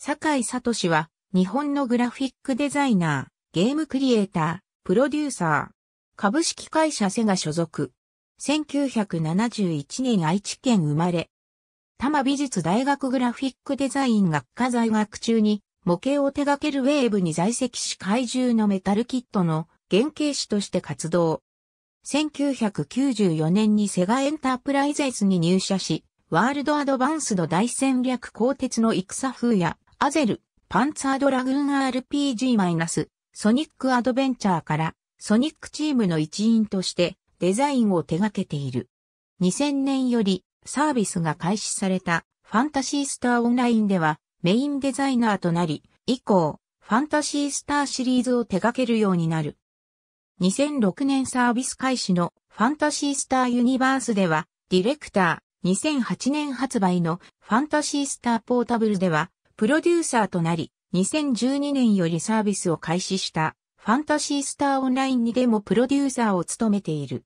坂井聡は、日本のグラフィックデザイナー、ゲームクリエイター、プロデューサー、株式会社セガ所属。1971年愛知県生まれ。多摩美術大学グラフィックデザイン学科在学中に模型を手掛けるウェーブに在籍し怪獣のメタルキットの原型師として活動。1994年にセガエンタープライゼスに入社し、ワールドアドバンスド大戦略鋼鉄の戦風やアゼル、パンツァードラグーン RPG- ソニックアドベンチャーからソニックチームの一員としてデザインを手掛けている。2000年よりサービスが開始されたファンタシースターオンラインではメインデザイナーとなり、以降、ファンタシースターシリーズを手掛けるようになる。2006年サービス開始のファンタシースターユニバースでは、ディレクター、2008年発売のファンタシースターポータブルでは、プロデューサーとなり、2012年よりサービスを開始したファンタシースターオンラインにでもプロデューサーを務めている。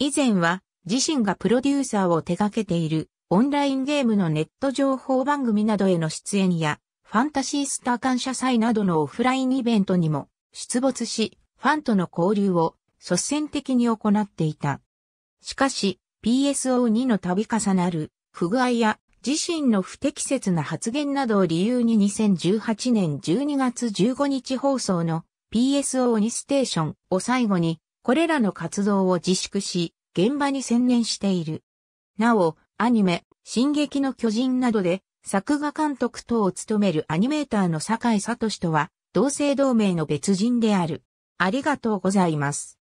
以前は自身がプロデューサーを手掛けているオンラインゲームのネット情報番組などへの出演やファンタシースター感謝祭などのオフラインイベントにも出没し、ファンとの交流を率先的に行っていた。しかし、PSO2 の度重なる不具合や自身の不適切な発言などを理由に2018年12月15日放送の PSO にステーションを最後に、これらの活動を自粛し、現場に専念している。なお、アニメ、進撃の巨人などで、作画監督等を務めるアニメーターの坂井聡とは、同姓同名の別人である。ありがとうございます。